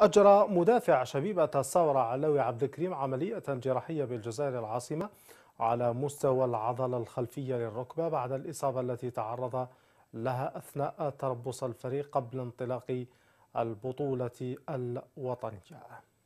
أجرى مدافع شبيبة الثورة علوي عبد الكريم عملية جراحية بالجزائر العاصمة على مستوى العضلة الخلفية للركبة بعد الإصابة التي تعرض لها أثناء تربص الفريق قبل انطلاق البطولة الوطنية